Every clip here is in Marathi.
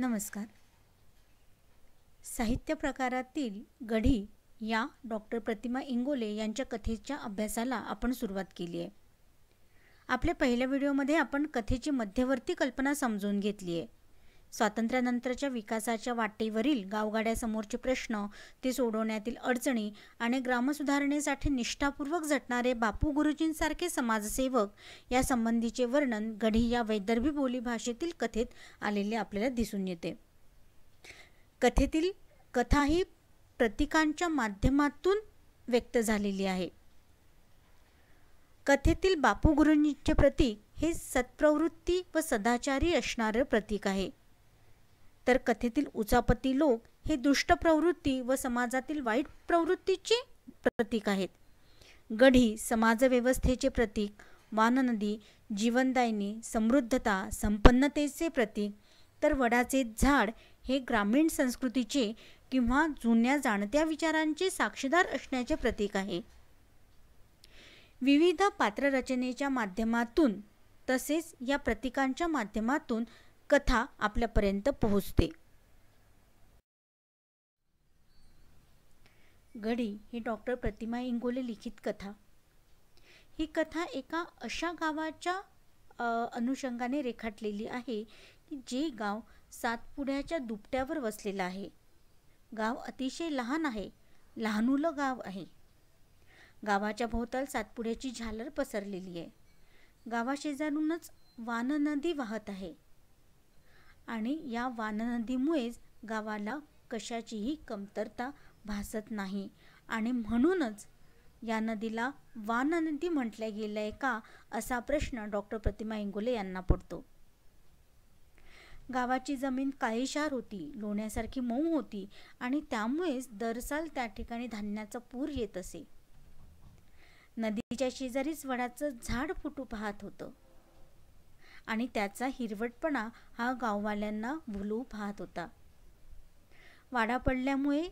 नमस्कार साहित्य प्रकारातील गढी या डॉक्टर प्रतिमा इंगोले यांच्या कथेच्या अभ्यासाला आपण सुरुवात केली आहे आपल्या पहिल्या व्हिडिओमध्ये आपण कथेची मध्यवर्ती कल्पना समजून घेतली आहे स्वातंत्र्यानंतरच्या विकासाच्या वाटेवरील गावगाड्यासमोरचे प्रश्न ते सोडवण्यातील अडचणी आणि ग्रामसुधारणेसाठी निष्ठापूर्वक झटणारे बापू गुरुजींसारखे समाजसेवक या संबंधीचे वर्णन गढी या वैदर्भी बोलीभाषेतील कथेत आलेले आपल्याला दिसून येते कथेतील कथा ही प्रतीकांच्या माध्यमातून व्यक्त झालेली आहे कथेतील बापू गुरुजींचे प्रतीक हे सत्प्रवृत्ती व सदाचारी असणारं प्रतीक आहे तर कथेतील उचापती लोक हे दुष्ट प्रवृत्ती व समाजातील वाईट प्रवृत्तीचे प्रतीक आहेत गढी समाजव्यवस्थेचे प्रतीक वाननदी जीवनदायिनी समृद्धता संपन्नतेचे प्रतीक तर वडाचे झाड हे ग्रामीण संस्कृतीचे किंवा जुन्या जाणत्या विचारांचे साक्षीदार असण्याचे प्रतीक आहे विविध पात्ररचनेच्या माध्यमातून तसेच या प्रतीकांच्या माध्यमातून कथा आपल्यापर्यंत पोहोचते घडी ही डॉक्टर प्रतिमा इंगोले लिखित कथा ही कथा एका अशा गावाच्या अनुषंगाने रेखाटलेली आहे की जे गाव सातपुड्याच्या दुपट्यावर वसलेलं आहे गाव अतिशय लहान आहे लहानुलं गाव आहे गावाच्या भोवताल सातपुड्याची झालर पसरलेली आहे गावाशेजारूनच वान नदी वाहत आहे आणि या वाननदीमुळेच गावाला कशाचीही कमतरता भासत नाही आणि म्हणूनच या नदीला वाननदी म्हटल्या गेलं आहे का असा प्रश्न डॉक्टर प्रतिमा इंगोले यांना पडतो गावाची जमीन काळीशार होती लोण्यासारखी मऊ होती आणि त्यामुळेच दरसाल त्या ठिकाणी धान्याचा पूर येत असे नदीच्या शेजारीच वडाचं झाड फुटू पाहत होतं आणि त्याचा हिरवटपणा हा गाववाल्यांना भुलू पाहत होता वाडा पडल्यामुळे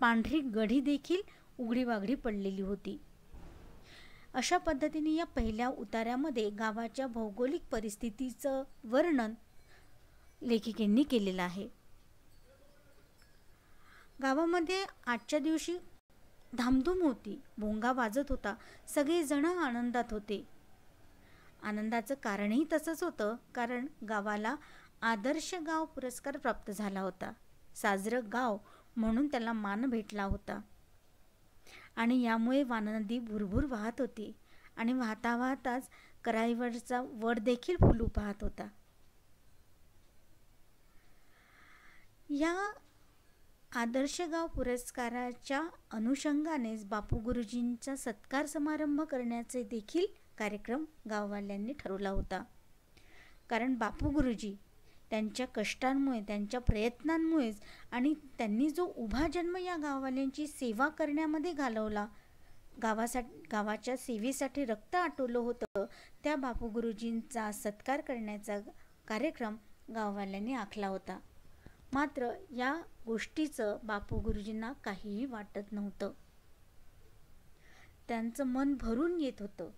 पांढरी गढी देखील उघडीवाघडी पडलेली होती अशा पद्धतीने या पहिल्या उताऱ्यामध्ये गावाच्या भौगोलिक परिस्थितीचं वर्णन लेखिकेंनी केलेलं आहे गावामध्ये आजच्या दिवशी धामधूम होती भोंगा वाजत होता सगळेजण आनंदात होते आनंदाचं कारणही तसंच होतं कारण गावाला आदर्श गाव पुरस्कार प्राप्त झाला होता साजरं गाव म्हणून त्याला मान भेटला होता आणि यामुळे वाननदी भुरभुर वाहत होती आणि वाहता वाहताच कराईवरचा वड देखील फुलू पाहत होता या आदर्श गाव पुरस्काराच्या अनुषंगानेच बापू गुरुजींचा सत्कार समारंभ करण्याचे देखील कार्यक्रम गाववाल्यांनी ठरवला होता कारण बापू गुरुजी त्यांच्या कष्टांमुळे त्यांच्या प्रयत्नांमुळेच आणि त्यांनी जो उभा जन्म या गाववाल्यांची सेवा करण्यामध्ये घालवला गावासाठी गावाच्या सेवेसाठी रक्त आटवलं होतं त्या बापू गुरुजींचा सत्कार करण्याचा कार्यक्रम गाववाल्यांनी आखला होता मात्र या गोष्टीचं बापू गुरुजींना काहीही वाटत नव्हतं त्यांचं मन भरून येत होतं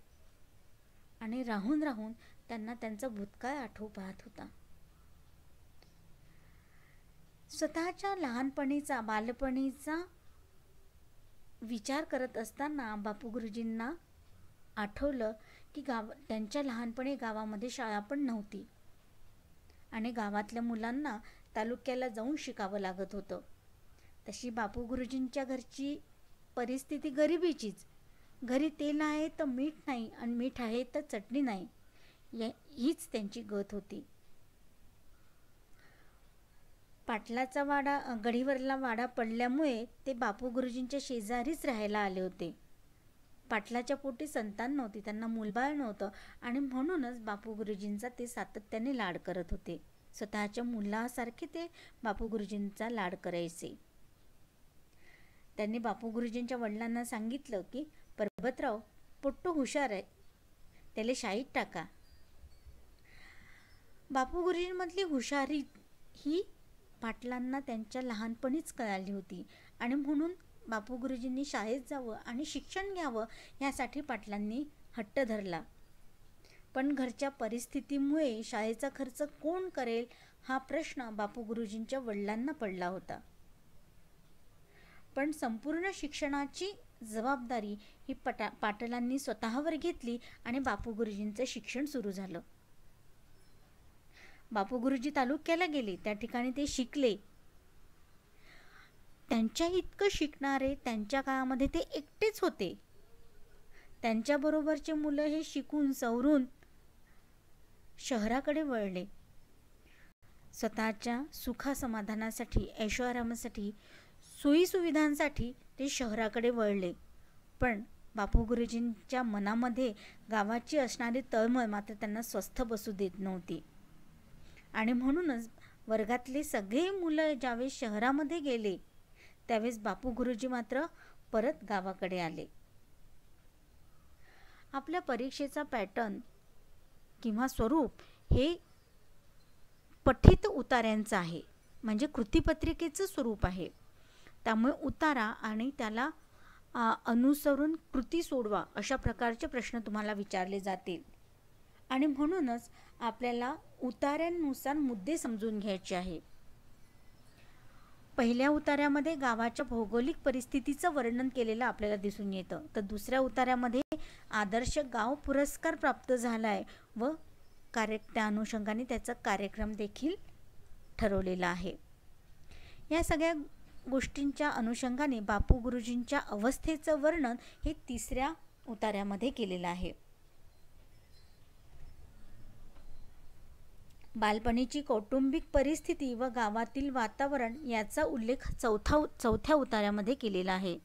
आणि राहून राहून त्यांना त्यांचा भूतकाळ आठवू पाहत होता स्वतःच्या लहानपणीचा बालपणीचा विचार करत असताना बापू गुरुजींना आठवलं की गाव त्यांच्या लहानपणी गावामध्ये शाळा पण नव्हती आणि गावातल्या मुलांना तालुक्याला जाऊन शिकावं लागत होतं तशी बापू गुरुजींच्या घरची परिस्थिती गरिबीचीच घरी तेल आहे तर मीठ नाही आणि मीठ आहे तर चटणी नाही हीच त्यांची गत होती पाटलाचा वाडा गढीवरला वाडा पडल्यामुळे ते बापू गुरुजींच्या शेजारीच राहायला आले होते पाटलाच्या पोटी संतान नव्हती त्यांना मुलबाळ नव्हतं आणि म्हणूनच बापू गुरुजींचा ते सातत्याने लाड करत होते स्वतःच्या मुलासारखे ते बापू गुरुजींचा लाड करायचे त्यांनी बापू गुरुजींच्या वडिलांना सांगितलं की परबतराव पोट्टू हुशार आहे त्याला शाळेत टाका बापू गुरुजींमधली हुशारी ही पाटलांना त्यांच्या लहानपणीच कळाली होती आणि म्हणून बापू गुरुजींनी शाळेत जावं आणि शिक्षण घ्यावं यासाठी पाटलांनी हट्ट धरला पण घरच्या परिस्थितीमुळे शाळेचा खर्च कोण करेल हा प्रश्न बापू गुरुजींच्या वडिलांना पडला होता पण संपूर्ण शिक्षणाची जबाबदारी ही पटा पाटलांनी स्वतःवर घेतली आणि बापू गुरुजींचं शिक्षण सुरू झालं बापू गुरुजी तालुक्याला गेले त्या ठिकाणी ते शिकले त्यांच्या इतकं शिकणारे त्यांच्या काळामध्ये ते एकटेच होते त्यांच्याबरोबरचे मुलं हे शिकून सवरून शहराकडे वळले स्वतःच्या सुखासमाधानासाठी ऐश्वरामासाठी सोयीसुविधांसाठी ते शहराकडे वळले पण बापू गुरुजींच्या मनामध्ये गावाची असणारी तळमळ मात्र त्यांना स्वस्थ बसू देत नव्हती आणि म्हणूनच वर्गातले सगळे मुलं ज्यावेळेस शहरामध्ये गेले त्यावेळेस बापू गुरुजी मात्र परत गावाकडे आले आपल्या परीक्षेचा पॅटर्न किंवा स्वरूप हे पठित उतार्यांचं आहे म्हणजे कृतीपत्रिकेचं स्वरूप आहे त्यामुळे उतारा आणि त्याला अनुसरून कृती सोडवा अशा प्रकारचे प्रश्न तुम्हाला विचारले जातील आणि म्हणूनच आपल्याला उतार्यांनुसार मुद्दे समजून घ्यायचे आहे पहिल्या उतार्यामध्ये गावाच्या भौगोलिक परिस्थितीचं वर्णन केलेलं आपल्याला दिसून येतं तर दुसऱ्या उतार्यामध्ये आदर्श गाव पुरस्कार प्राप्त झाला आहे व कार्य त्या अनुषंगाने त्याचा कार्यक्रम देखील ठरवलेला आहे या सगळ्या गोष्टींच्या अनुषंगाने बापू गुरुजींच्या अवस्थेचं वर्णन हे तिसऱ्या उतार्यामध्ये केलेलं आहे बालपणीची कौटुंबिक परिस्थिती व गावातील वातावरण याचा उल्लेख चौथा चौथ्या उतार्यामध्ये केलेला आहे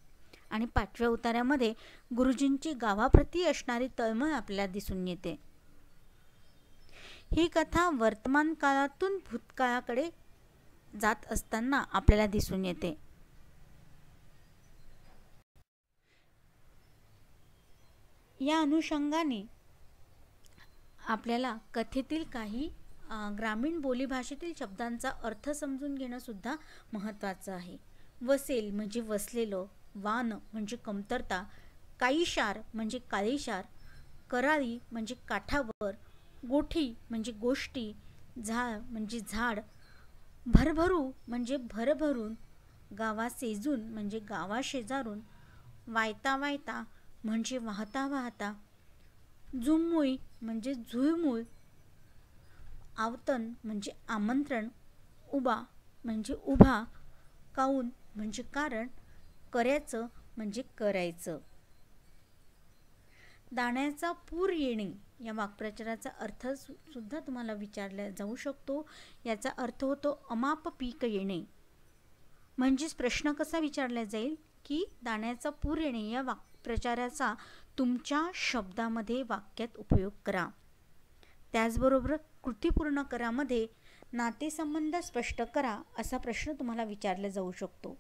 आणि पाचव्या उतार्यामध्ये गुरुजींची गावाप्रती असणारी तळमळ आपल्याला दिसून येते ही कथा वर्तमान काळातून भूतकाळाकडे जात असताना आपल्याला दिसून येते या अनुषंगाने आपल्याला कथेतील काही ग्रामीण बोलीभाषेतील शब्दांचा अर्थ समजून सुद्धा महत्त्वाचं आहे वसेल म्हणजे वसलेलं वान म्हणजे कमतरता काईशार म्हणजे काळीशार करारी म्हणजे काठावर गोठी म्हणजे गोष्टी झाड म्हणजे झाड भरभरू म्हणजे भरभरून गावा सेजून म्हणजे गावाशेजारून वायता वायता म्हणजे वाहता वाहता झुमुई म्हणजे झुळमूळ आवतन म्हणजे आमंत्रण उबा म्हणजे उभा काऊन म्हणजे कारण करायचं म्हणजे करायचं दाण्याचा पूर येणे या वाक्प्रचाराचा अर्थ सुद्धा तुम्हाला विचारला जाऊ शकतो याचा अर्थ होतो अमाप पीक येणे म्हणजेच प्रश्न कसा विचारला जाईल की दाण्याचा पूर येणे या वाक्प्रचाराचा तुमच्या शब्दामध्ये वाक्यात उपयोग करा त्याचबरोबर कृतीपूर्ण करामध्ये नातेसंबंध स्पष्ट करा असा प्रश्न तुम्हाला विचारला जाऊ शकतो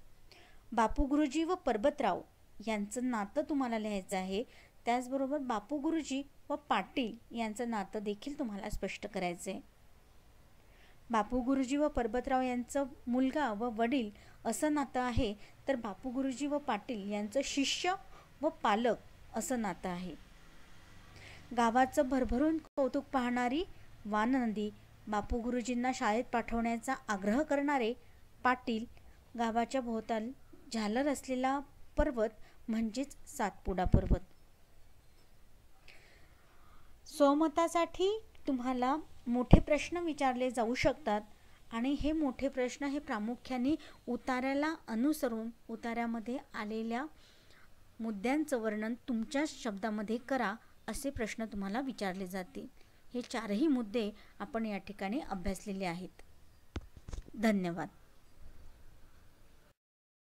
बापू गुरुजी व पर्बतराव यांचं नातं तुम्हाला लिहायचं आहे त्याचबरोबर बापू गुरुजी व पाटील यांचं नातं देखील तुम्हाला स्पष्ट करायचं आहे बापू गुरुजी व पर्बतराव यांचं मुलगा व वडील असं नातं आहे तर बापू गुरुजी व पाटील यांचं शिष्य व पालक असं नातं आहे गावाचं भरभरून कौतुक पाहणारी वाननंदी बापू गुरुजींना शाळेत पाठवण्याचा आग्रह करणारे पाटील गावाच्या भोवताल झालर असलेला पर्वत म्हणजेच सातपुडा पर्वत स्वमतासाठी तुम्हाला मोठे प्रश्न विचारले जाऊ शकतात आणि हे मोठे प्रश्न हे प्रामुख्याने उताऱ्याला अनुसरून उताऱ्यामध्ये आलेल्या मुद्द्यांचं वर्णन तुमच्या शब्दामध्ये करा असे प्रश्न तुम्हाला विचारले जातील हे चारही मुद्दे आपण या ठिकाणी अभ्यासलेले आहेत धन्यवाद